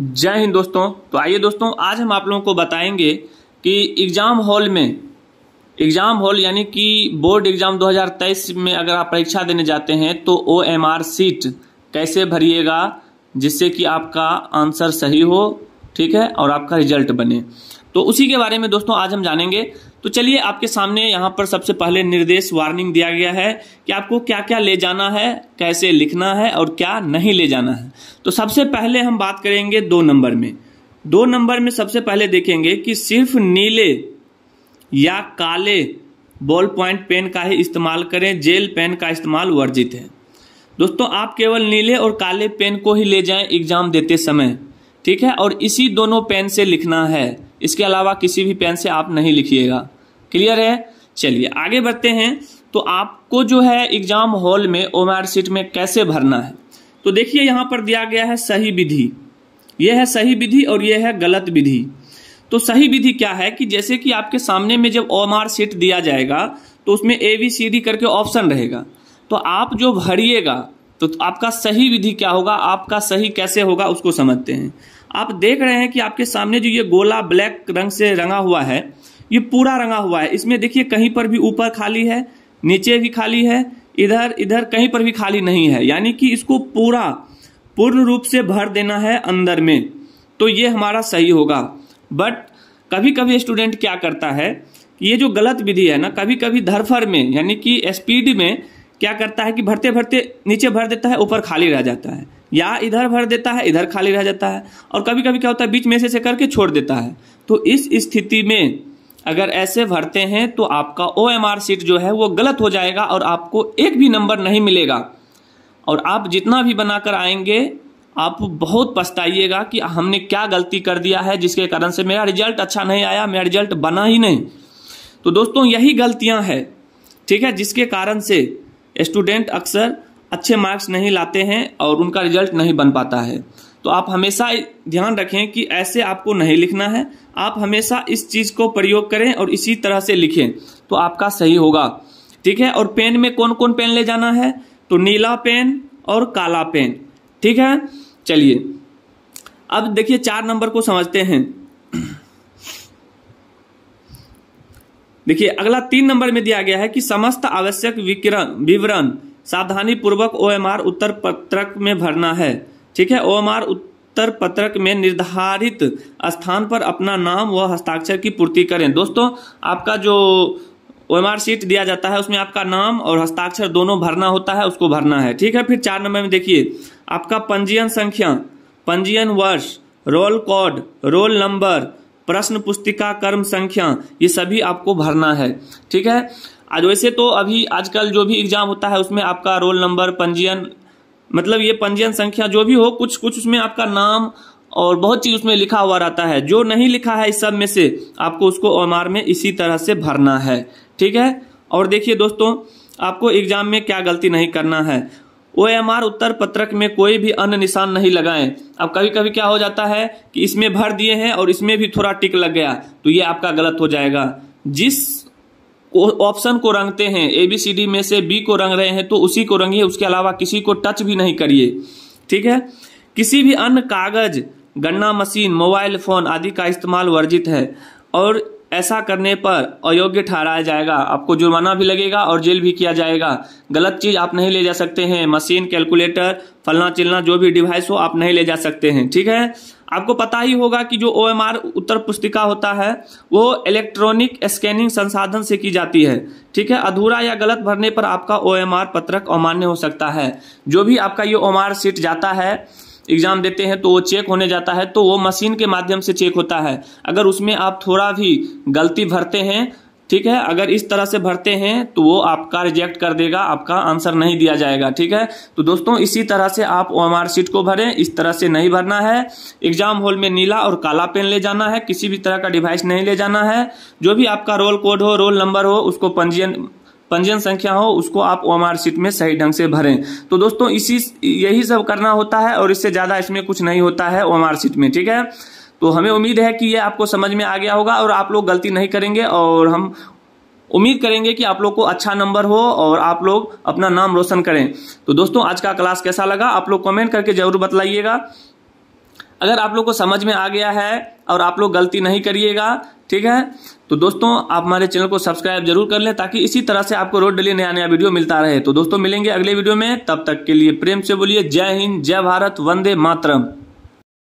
जय हिंद दोस्तों तो आइए दोस्तों आज हम आप लोगों को बताएंगे कि एग्ज़ाम हॉल में एग्ज़ाम हॉल यानी कि बोर्ड एग्ज़ाम 2023 में अगर आप परीक्षा देने जाते हैं तो ओ एम आर सीट कैसे भरिएगा जिससे कि आपका आंसर सही हो ठीक है और आपका रिजल्ट बने तो उसी के बारे में दोस्तों आज हम जानेंगे तो चलिए आपके सामने यहाँ पर सबसे पहले निर्देश वार्निंग दिया गया है कि आपको क्या क्या ले जाना है कैसे लिखना है और क्या नहीं ले जाना है तो सबसे पहले हम बात करेंगे दो नंबर में दो नंबर में सबसे पहले देखेंगे कि सिर्फ नीले या काले बॉल पॉइंट पेन का ही इस्तेमाल करें जेल पेन का इस्तेमाल वर्जित है दोस्तों आप केवल नीले और काले पेन को ही ले जाएं एग्जाम देते समय ठीक है और इसी दोनों पेन से लिखना है इसके अलावा किसी भी पेन से आप नहीं लिखिएगा क्लियर है चलिए आगे बढ़ते हैं तो आपको जो है एग्जाम हॉल में आर सीट में कैसे भरना है तो देखिए यहां पर दिया गया है सही विधि यह है सही विधि और यह है गलत विधि तो सही विधि क्या है कि जैसे कि आपके सामने में जब ओमआर सीट दिया जाएगा तो उसमें ए बी सी डी करके ऑप्शन रहेगा तो आप जो भरिएगा तो आपका सही विधि क्या होगा आपका सही कैसे होगा उसको समझते हैं आप देख रहे हैं कि आपके सामने जो ये गोला ब्लैक रंग से रंगा हुआ है ये पूरा रंगा हुआ है इसमें देखिए कहीं पर भी ऊपर खाली है नीचे भी खाली है इधर इधर कहीं पर भी खाली नहीं है यानी कि इसको पूरा पूर्ण रूप से भर देना है अंदर में तो ये हमारा सही होगा बट कभी कभी स्टूडेंट क्या करता है ये जो गलत विधि है ना कभी कभी धरफर में यानी कि स्पीड में क्या करता है कि भरते भरते नीचे भर देता है ऊपर खाली रह जाता है या इधर भर देता है इधर खाली रह जाता है और कभी कभी क्या होता है बीच में से, से करके छोड़ देता है तो इस स्थिति में अगर ऐसे भरते हैं तो आपका ओ एम आर सीट जो है वो गलत हो जाएगा और आपको एक भी नंबर नहीं मिलेगा और आप जितना भी बनाकर आएंगे आप बहुत पछताइएगा कि हमने क्या गलती कर दिया है जिसके कारण से मेरा रिजल्ट अच्छा नहीं आया मेरा रिजल्ट बना ही नहीं तो दोस्तों यही गलतियां हैं ठीक है जिसके कारण से स्टूडेंट अक्सर अच्छे मार्क्स नहीं लाते हैं और उनका रिजल्ट नहीं बन पाता है तो आप हमेशा ध्यान रखें कि ऐसे आपको नहीं लिखना है आप हमेशा इस चीज़ को प्रयोग करें और इसी तरह से लिखें तो आपका सही होगा ठीक है और पेन में कौन कौन पेन ले जाना है तो नीला पेन और काला पेन ठीक है चलिए अब देखिए चार नंबर को समझते हैं देखिए अगला तीन नंबर में दिया गया है कि समस्त आवश्यक विकरण विवरण सावधानी पूर्वक ओएमआर उत्तर पत्रक में भरना है ठीक है ओएमआर उत्तर पत्रक में निर्धारित स्थान पर अपना नाम व हस्ताक्षर की पूर्ति करें दोस्तों आपका जो ओएमआर शीट दिया जाता है उसमें आपका नाम और हस्ताक्षर दोनों भरना होता है उसको भरना है ठीक है फिर चार नंबर में देखिए आपका पंजीयन संख्या पंजीयन वर्ष रोल कोड रोल नंबर प्रश्न पुस्तिका कर्म संख्या ये सभी आपको भरना है ठीक है आज वैसे तो अभी आजकल जो भी एग्जाम होता है उसमें आपका रोल नंबर पंजीयन मतलब ये पंजीयन संख्या जो भी हो कुछ कुछ उसमें आपका नाम और बहुत चीज उसमें लिखा हुआ रहता है जो नहीं लिखा है इस सब में से आपको उसको ओमार में इसी तरह से भरना है ठीक है और देखिए दोस्तों आपको एग्जाम में क्या गलती नहीं करना है ओ एम आर उत्तर पत्रक में कोई भी अन्य निशान नहीं लगाएं अब कभी कभी क्या हो जाता है कि इसमें भर दिए हैं और इसमें भी थोड़ा टिक लग गया तो ये आपका गलत हो जाएगा जिस ऑप्शन को रंगते हैं ए बी सी डी में से बी को रंग रहे हैं तो उसी को रंगिए उसके अलावा किसी को टच भी नहीं करिए ठीक है किसी भी अन्य कागज गन्ना मशीन मोबाइल फोन आदि का इस्तेमाल वर्जित है और ऐसा करने पर अयोग्य ठहराया जाएगा आपको जुर्माना भी लगेगा और जेल भी किया जाएगा गलत चीज आप नहीं ले जा सकते हैं मशीन कैलकुलेटर फलना चिलना जो भी डिवाइस हो आप नहीं ले जा सकते हैं ठीक है आपको पता ही होगा कि जो ओ उत्तर पुस्तिका होता है वो इलेक्ट्रॉनिक स्कैनिंग संसाधन से की जाती है ठीक है अधूरा या गलत भरने पर आपका ओ पत्रक अमान्य हो सकता है जो भी आपका ये ओ सीट जाता है एग्जाम देते हैं तो वो चेक होने जाता है तो वो मशीन के माध्यम से चेक होता है अगर उसमें आप थोड़ा भी गलती भरते हैं ठीक है अगर इस तरह से भरते हैं तो वो आपका रिजेक्ट कर देगा आपका आंसर नहीं दिया जाएगा ठीक है तो दोस्तों इसी तरह से आप ओ शीट को भरें इस तरह से नहीं भरना है एग्जाम हॉल में नीला और काला पेन ले जाना है किसी भी तरह का डिवाइस नहीं ले जाना है जो भी आपका रोल कोड हो रोल नंबर हो उसको पंजीयन पंजीयन संख्या हो उसको आप ओ शीट में सही ढंग से भरें तो दोस्तों इसी यही सब करना होता है और इससे ज़्यादा इसमें कुछ नहीं होता है ओ शीट में ठीक है तो हमें उम्मीद है कि ये आपको समझ में आ गया होगा और आप लोग गलती नहीं करेंगे और हम उम्मीद करेंगे कि आप लोग को अच्छा नंबर हो और आप लोग अपना नाम रोशन करें तो दोस्तों आज का क्लास कैसा लगा आप लोग कमेंट करके जरूर बतलाइएगा अगर आप लोग को समझ में आ गया है और आप लोग गलती नहीं करिएगा ठीक है तो दोस्तों आप हमारे चैनल को सब्सक्राइब जरूर कर लें ताकि इसी तरह से आपको रोड डेली नया नया वीडियो मिलता रहे तो दोस्तों मिलेंगे अगले वीडियो में तब तक के लिए प्रेम से बोलिए जय हिंद जय भारत वंदे मातरम